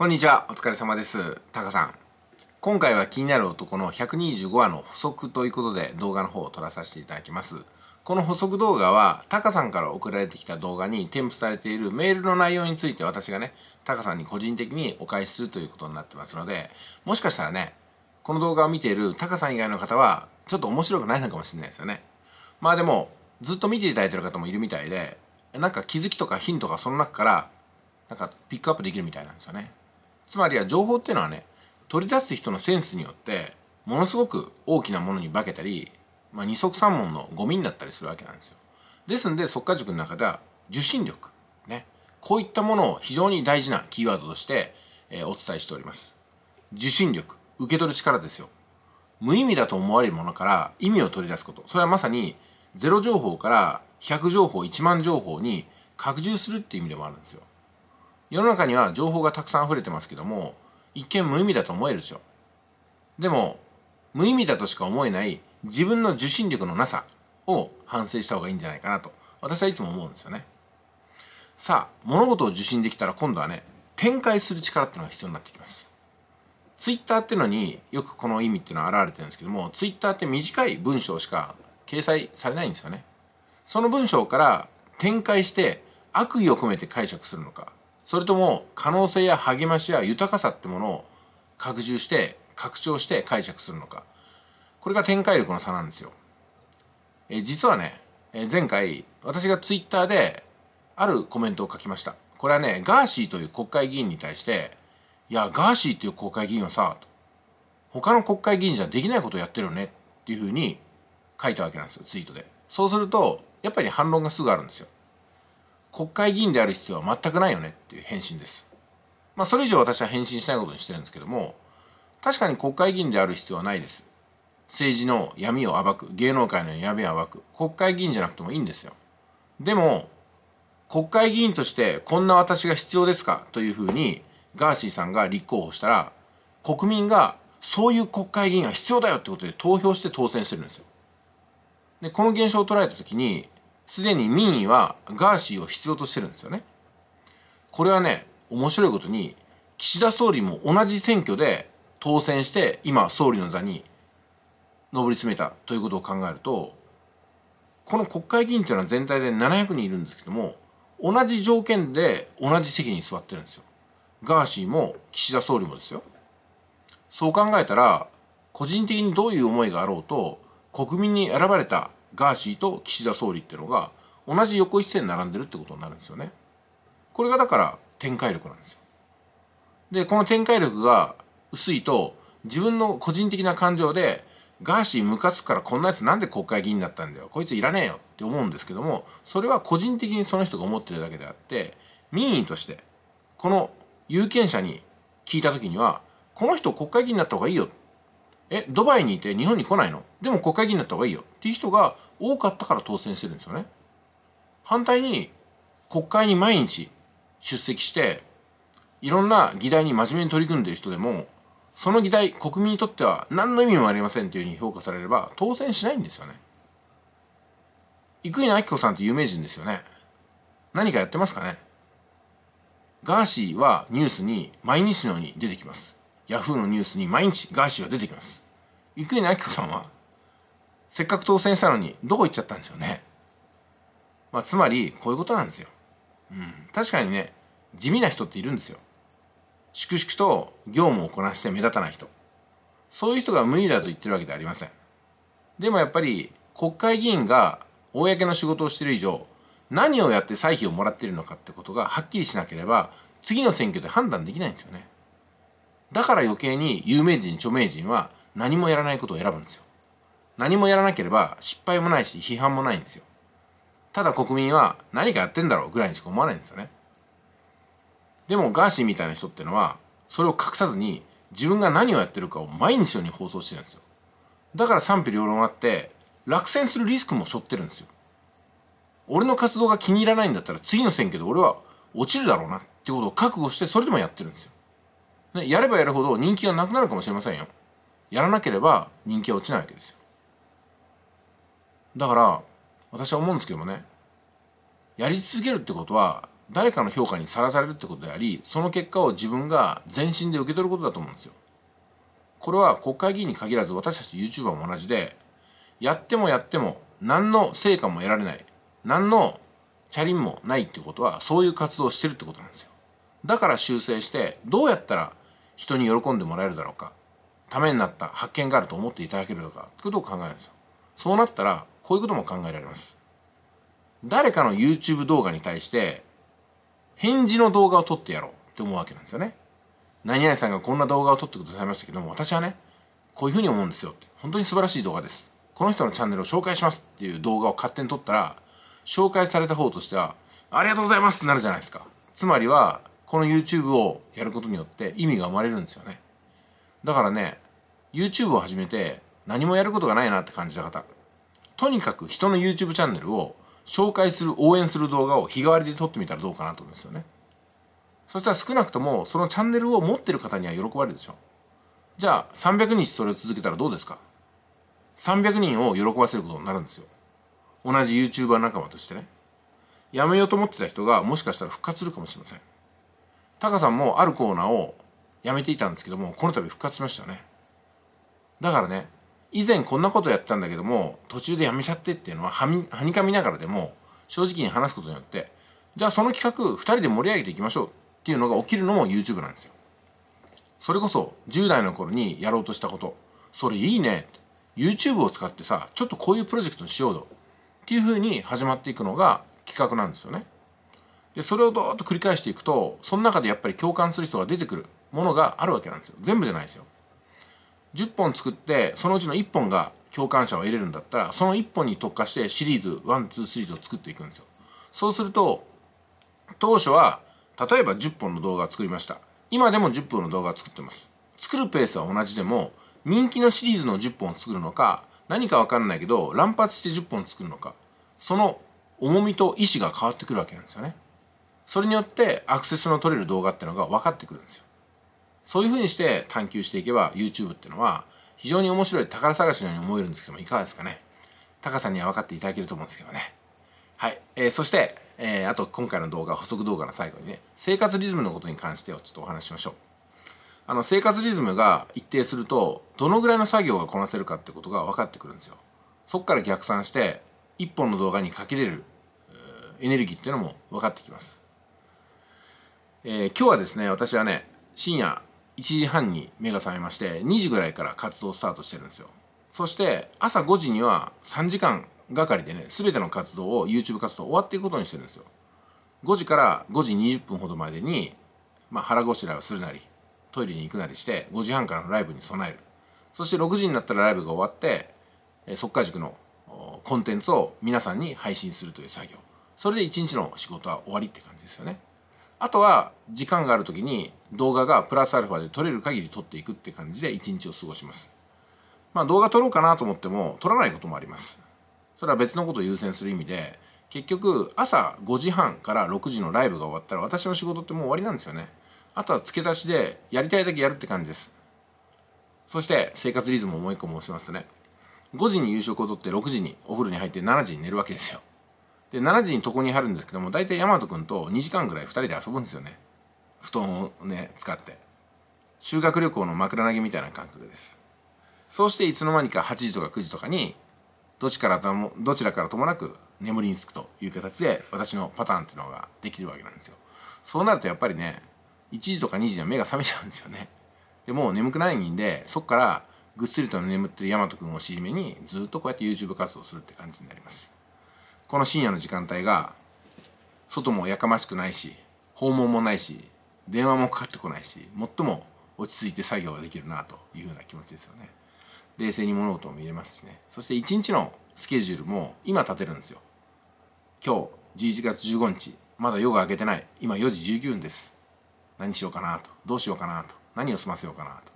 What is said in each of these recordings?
こんにちは、お疲れ様です。タカさん。今回は気になる男の125話の補足ということで動画の方を撮らさせていただきます。この補足動画は、タカさんから送られてきた動画に添付されているメールの内容について私がね、タカさんに個人的にお返しするということになってますので、もしかしたらね、この動画を見ているタカさん以外の方は、ちょっと面白くないのかもしれないですよね。まあでも、ずっと見ていただいてる方もいるみたいで、なんか気づきとかヒントがその中から、なんかピックアップできるみたいなんですよね。つまりは情報っていうのはね取り出す人のセンスによってものすごく大きなものに化けたり、まあ、二足三門のゴミになったりするわけなんですよですんで速化塾の中では受信力ねこういったものを非常に大事なキーワードとして、えー、お伝えしております受信力受け取る力ですよ無意味だと思われるものから意味を取り出すことそれはまさにゼロ情報から100情報1万情報に拡充するっていう意味でもあるんですよ世の中には情報がたくさん溢れてますけども一見無意味だと思えるでしょでも無意味だとしか思えない自分の受信力のなさを反省した方がいいんじゃないかなと私はいつも思うんですよねさあ物事を受信できたら今度はね展開する力っていうのが必要になってきますツイッターっていうのによくこの意味っていうのは現れてるんですけどもツイッターって短い文章しか掲載されないんですよねその文章から展開して悪意を込めて解釈するのかそれとも可能性や励ましや豊かさってものを拡充して拡張して解釈するのかこれが展開力の差なんですよえ実はね前回私がツイッターであるコメントを書きましたこれはねガーシーという国会議員に対して「いやガーシーという国会議員はさ」他の国会議員じゃできないことをやってるよねっていうふうに書いたわけなんですよツイートでそうするとやっぱり反論がすぐあるんですよ国会議員である必要は全くないよねっていう返信です。まあ、それ以上私は返信しないことにしてるんですけども、確かに国会議員である必要はないです。政治の闇を暴く、芸能界の闇を暴く、国会議員じゃなくてもいいんですよ。でも、国会議員としてこんな私が必要ですかというふうにガーシーさんが立候補したら、国民がそういう国会議員は必要だよってことで投票して当選してるんですよ。で、この現象を捉えたときに、すでに民意はガーシーを必要としてるんですよね。これはね、面白いことに、岸田総理も同じ選挙で当選して、今総理の座に上り詰めたということを考えると、この国会議員というのは全体で700人いるんですけども、同じ条件で同じ席に座ってるんですよ。ガーシーも岸田総理もですよ。そう考えたら、個人的にどういう思いがあろうと、国民に選ばれたガーシーと岸田総理っていうのが同じ横一線並んでるってことになるんですよね。これがだから展開力なんですよ。でこの展開力が薄いと自分の個人的な感情でガーシームカつくからこんなやつなんで国会議員になったんだよこいついらねえよって思うんですけどもそれは個人的にその人が思ってるだけであって民意としてこの有権者に聞いた時にはこの人国会議員になった方がいいよえドバイにいて日本に来ないのでも国会議員になった方がいいよっていう人が多かったから当選してるんですよね反対に国会に毎日出席していろんな議題に真面目に取り組んでる人でもその議題国民にとっては何の意味もありませんというふうに評価されれば当選しないんですよね生稲晃子さんって有名人ですよね何かやってますかねガーシーはニュースに毎日のように出てきますヤフーのニュースに毎日ガーシーが出てきます。生稲晃子さんは、せっかく当選したのに、どこ行っちゃったんですよね。まあ、つまり、こういうことなんですよ。うん。確かにね、地味な人っているんですよ。粛々と業務をこなして目立たない人。そういう人が無理だと言ってるわけではありません。でもやっぱり、国会議員が公の仕事をしている以上、何をやって歳費をもらっているのかってことがはっきりしなければ、次の選挙で判断できないんですよね。だから余計に有名人著名人は何もやらないことを選ぶんですよ何もやらなければ失敗もないし批判もないんですよただ国民は何かやってんだろうぐらいにしか思わないんですよねでもガーシーみたいな人ってのはそれを隠さずに自分が何をやってるかを毎日のように放送してるんですよだから賛否両論あって落選するリスクも背負ってるんですよ俺の活動が気に入らないんだったら次の選挙で俺は落ちるだろうなってことを覚悟してそれでもやってるんですよね、やればやるほど人気がなくなるかもしれませんよやらなければ人気は落ちないわけですよだから私は思うんですけどもねやり続けるってことは誰かの評価にさらされるってことでありその結果を自分が全身で受け取ることだと思うんですよこれは国会議員に限らず私たち YouTuber も同じでやってもやっても何の成果も得られない何のチャリンもないってことはそういう活動をしてるってことなんですよだから修正してどうやったら人に喜んでもらえるだろうかためになった発見があると思っていただけるのかということを考えるんですよそうなったらこういうことも考えられます誰かの YouTube 動画に対して返事の動画を撮ってやろうって思うわけなんですよね何々さんがこんな動画を撮ってくださいましたけども私はねこういうふうに思うんですよって本当に素晴らしい動画ですこの人のチャンネルを紹介しますっていう動画を勝手に撮ったら紹介された方としてはありがとうございますってなるじゃないですかつまりはこの YouTube をやることによって意味が生まれるんですよね。だからね、YouTube を始めて何もやることがないなって感じた方、とにかく人の YouTube チャンネルを紹介する、応援する動画を日替わりで撮ってみたらどうかなと思うんですよね。そしたら少なくともそのチャンネルを持ってる方には喜ばれるでしょ。じゃあ300日それを続けたらどうですか ?300 人を喜ばせることになるんですよ。同じ YouTuber 仲間としてね。やめようと思ってた人がもしかしたら復活するかもしれません。タカさんもあるコーナーをやめていたんですけどもこの度復活しましたねだからね以前こんなことやったんだけども途中でやめちゃってっていうのははにかみながらでも正直に話すことによってじゃあその企画2人で盛り上げていきましょうっていうのが起きるのも YouTube なんですよそれこそ10代の頃にやろうとしたことそれいいね YouTube を使ってさちょっとこういうプロジェクトにしようよっていうふうに始まっていくのが企画なんですよねでそれをどーっと繰り返していくとその中でやっぱり共感する人が出てくるものがあるわけなんですよ全部じゃないですよ10本作ってそのうちの1本が共感者を得れるんだったらその1本に特化してシリーズ123を作っていくんですよそうすると当初は例えば10本の動画を作りました今でも10分の動画を作ってます作るペースは同じでも人気のシリーズの10本を作るのか何かわかんないけど乱発して10本作るのかその重みと意志が変わってくるわけなんですよねそれによってアクセスの取れる動画っていうのが分かってくるんですよそういうふうにして探求していけば YouTube っていうのは非常に面白い宝探しのように思えるんですけどもいかがですかね高さんには分かっていただけると思うんですけどねはい、えー、そして、えー、あと今回の動画補足動画の最後にね生活リズムのことに関してをちょっとお話ししましょうあの生活リズムが一定するとどのぐらいの作業がこなせるかってことが分かってくるんですよそこから逆算して1本の動画にかけれるエネルギーっていうのも分かってきますえー、今日はですね私はね深夜1時半に目が覚めまして2時ぐらいから活動スタートしてるんですよそして朝5時には3時間がかりでね全ての活動を YouTube 活動終わっていくことにしてるんですよ5時から5時20分ほどまでに、まあ、腹ごしらえをするなりトイレに行くなりして5時半からのライブに備えるそして6時になったらライブが終わって速稼塾のコンテンツを皆さんに配信するという作業それで一日の仕事は終わりって感じですよねあとは時間がある時に動画がプラスアルファで撮れる限り撮っていくって感じで一日を過ごします。まあ動画撮ろうかなと思っても撮らないこともあります。それは別のことを優先する意味で結局朝5時半から6時のライブが終わったら私の仕事ってもう終わりなんですよね。あとは付け出しでやりたいだけやるって感じです。そして生活リズムをもう一個申しますね。5時に夕食をとって6時にお風呂に入って7時に寝るわけですよ。で7時に床に貼るんですけども大体大和くんと2時間ぐらい2人で遊ぶんですよね布団をね使って修学旅行の枕投げみたいな感覚ですそうしていつの間にか8時とか9時とかにどちからともどちらからともなく眠りにつくという形で私のパターンっていうのができるわけなんですよそうなるとやっぱりね1時とか2時には目が覚めちゃうんですよねでもう眠くないんでそっからぐっすりと眠ってる大和君を尻目にずっとこうやって YouTube 活動するって感じになりますこの深夜の時間帯が外もやかましくないし訪問もないし電話もかかってこないし最も落ち着いて作業ができるなというふうな気持ちですよね冷静に物事を見れますしねそして一日のスケジュールも今立てるんですよ今日11月15日まだ夜が明けてない今4時19分です何しようかなとどうしようかなと何を済ませようかなと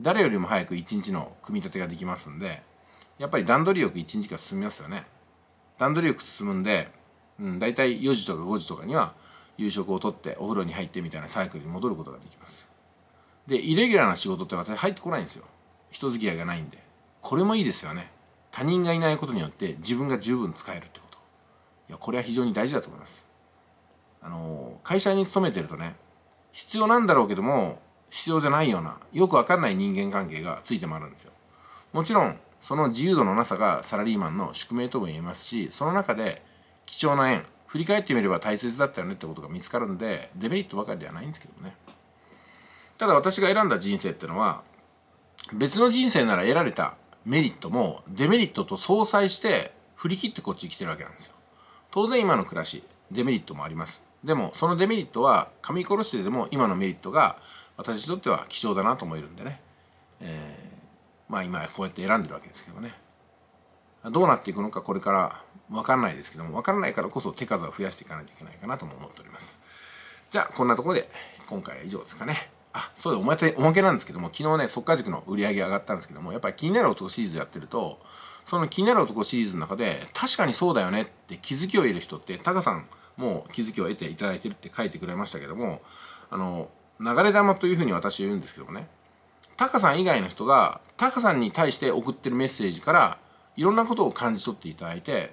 誰よりも早く一日の組み立てができますんでやっぱり段取りよく一日が進みますよね段取りよく進むんで、うん、大体4時とか5時とかには夕食をとってお風呂に入ってみたいなサイクルに戻ることができますでイレギュラーな仕事って私入ってこないんですよ人付き合いがないんでこれもいいですよね他人がいないことによって自分が十分使えるってこといやこれは非常に大事だと思いますあの会社に勤めてるとね必要なんだろうけども必要じゃないようなよくわかんない人間関係がついて回るんですよもちろんその自由度のなさがサラリーマンの宿命とも言えますしその中で貴重な縁振り返ってみれば大切だったよねってことが見つかるんでデメリットばかりではないんですけどねただ私が選んだ人生ってのは別の人生なら得られたメリットもデメリットと相殺して振り切ってこっちに来てるわけなんですよ当然今の暮らしデメリットもありますでもそのデメリットは噛み殺してでも今のメリットが私にとっては貴重だなと思えるんでね、えーまあ今こうやって選んでるわけですけどねどうなっていくのかこれから分かんないですけども分からないからこそ手数を増やしていかないといけないかなとも思っておりますじゃあこんなところで今回は以上ですかねあそうでおまけおまけなんですけども昨日ね速稼塾の売り上げ上がったんですけどもやっぱり気になる男シリーズやってるとその気になる男シリーズの中で確かにそうだよねって気づきを得る人ってタカさんも気づきを得ていただいてるって書いてくれましたけどもあの流れ玉というふうに私は言うんですけどもねタカさん以外の人がタカさんに対して送ってるメッセージからいろんなことを感じ取っていただいて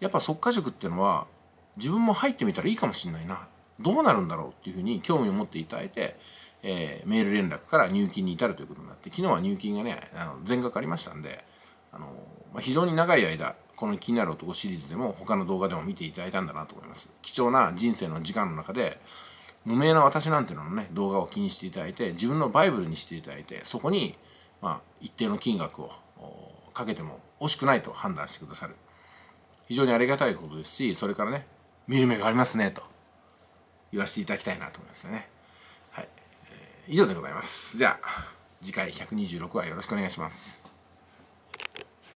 やっぱ即家塾っていうのは自分も入ってみたらいいかもしんないなどうなるんだろうっていうふうに興味を持っていただいて、えー、メール連絡から入金に至るということになって昨日は入金がねあの全額ありましたんであの、まあ、非常に長い間この「気になる男」シリーズでも他の動画でも見ていただいたんだなと思います貴重な人生の時間の中で無名な私なんてののね動画を気にしていただいて自分のバイブルにしていただいてそこに、まあ、一定の金額をかけても惜しくないと判断してくださる非常にありがたいことですしそれからね見る目がありますねと言わせていただきたいなと思いますねはい、えー、以上でございますじゃあ次回126話よろしくお願いします